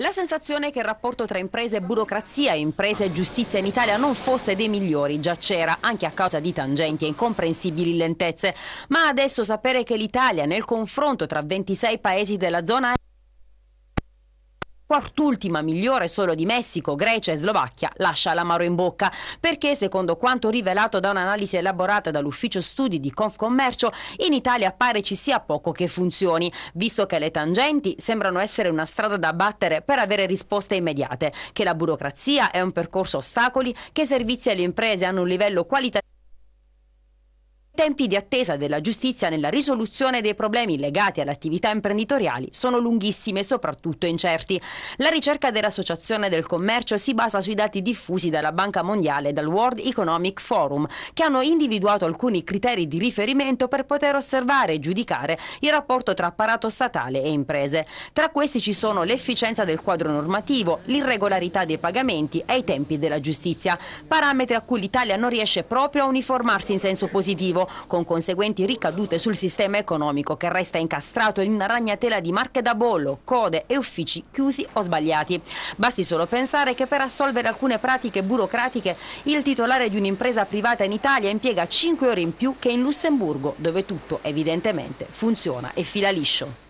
La sensazione che il rapporto tra imprese e burocrazia, imprese e giustizia in Italia non fosse dei migliori, già c'era, anche a causa di tangenti e incomprensibili lentezze. Ma adesso sapere che l'Italia, nel confronto tra 26 paesi della zona quart'ultima migliore solo di Messico, Grecia e Slovacchia, lascia l'amaro in bocca, perché secondo quanto rivelato da un'analisi elaborata dall'ufficio studi di Confcommercio, in Italia pare ci sia poco che funzioni, visto che le tangenti sembrano essere una strada da battere per avere risposte immediate, che la burocrazia è un percorso ostacoli, che i servizi alle imprese hanno un livello qualitativo tempi di attesa della giustizia nella risoluzione dei problemi legati alle attività imprenditoriali sono lunghissimi e soprattutto incerti. La ricerca dell'Associazione del Commercio si basa sui dati diffusi dalla Banca Mondiale e dal World Economic Forum, che hanno individuato alcuni criteri di riferimento per poter osservare e giudicare il rapporto tra apparato statale e imprese. Tra questi ci sono l'efficienza del quadro normativo, l'irregolarità dei pagamenti e i tempi della giustizia, parametri a cui l'Italia non riesce proprio a uniformarsi in senso positivo, con conseguenti ricadute sul sistema economico che resta incastrato in una ragnatela di marche da bollo, code e uffici chiusi o sbagliati. Basti solo pensare che per assolvere alcune pratiche burocratiche il titolare di un'impresa privata in Italia impiega 5 ore in più che in Lussemburgo, dove tutto evidentemente funziona e fila liscio.